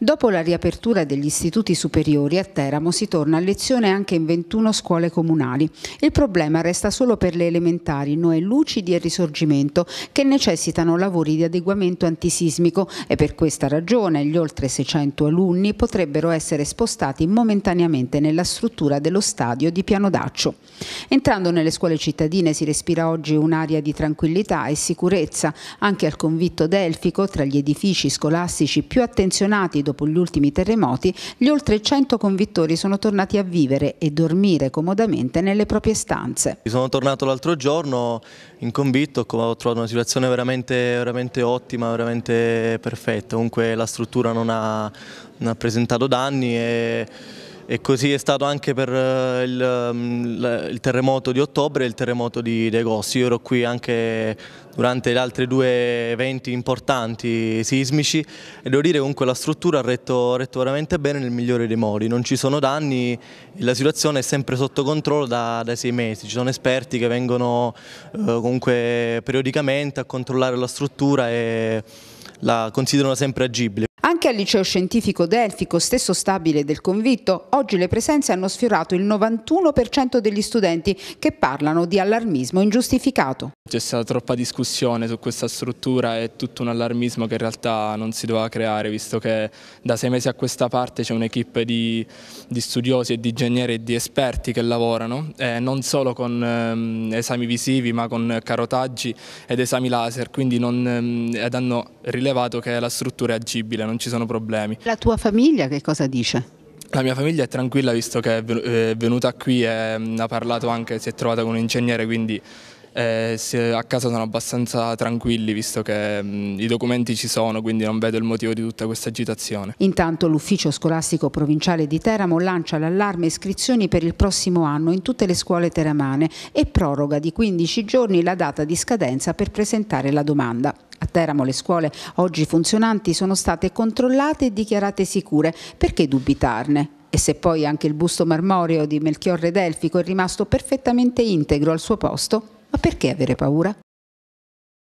Dopo la riapertura degli istituti superiori a Teramo si torna a lezione anche in 21 scuole comunali. Il problema resta solo per le elementari, Noe Lucidi e Risorgimento, che necessitano lavori di adeguamento antisismico e per questa ragione gli oltre 600 alunni potrebbero essere spostati momentaneamente nella struttura dello stadio di Piano Daccio. Entrando nelle scuole cittadine si respira oggi un'aria di tranquillità e sicurezza, anche al convitto delfico tra gli edifici scolastici più attenzionati dopo gli ultimi terremoti, gli oltre 100 convittori sono tornati a vivere e dormire comodamente nelle proprie stanze. Sono tornato l'altro giorno in convitto, ho trovato una situazione veramente, veramente ottima, veramente perfetta, comunque la struttura non ha, non ha presentato danni e e così è stato anche per eh, mm, il, il terremoto di ottobre e il terremoto di, di agosto. Io ero qui anche durante gli altri due eventi importanti sismici e devo dire comunque la struttura ha retto, retto veramente bene nel migliore dei modi, non ci sono danni, la situazione è sempre sotto controllo da, da sei mesi, ci sono esperti che vengono eh, comunque periodicamente a controllare la struttura e la considerano sempre agibile. Anche al liceo scientifico Delfico, stesso stabile del convitto, oggi le presenze hanno sfiorato il 91% degli studenti che parlano di allarmismo ingiustificato. C'è stata troppa discussione su questa struttura e tutto un allarmismo che in realtà non si doveva creare, visto che da sei mesi a questa parte c'è un'equipe di, di, studiosi e di ingegneri e di esperti che lavorano, eh, non solo con ehm, esami visivi ma con carotaggi ed esami laser, quindi non, ehm, ed hanno rilevato che la struttura è agibile, non ci sono sono problemi. La tua famiglia che cosa dice? La mia famiglia è tranquilla visto che è eh, venuta qui e mm, ha parlato anche, si è trovata con un ingegnere, quindi eh, a casa sono abbastanza tranquilli visto che mm, i documenti ci sono, quindi non vedo il motivo di tutta questa agitazione. Intanto l'ufficio scolastico provinciale di Teramo lancia l'allarme iscrizioni per il prossimo anno in tutte le scuole teramane e proroga di 15 giorni la data di scadenza per presentare la domanda. Teramo le scuole oggi funzionanti sono state controllate e dichiarate sicure, perché dubitarne? E se poi anche il busto marmoreo di Melchiorre Delfico è rimasto perfettamente integro al suo posto, ma perché avere paura?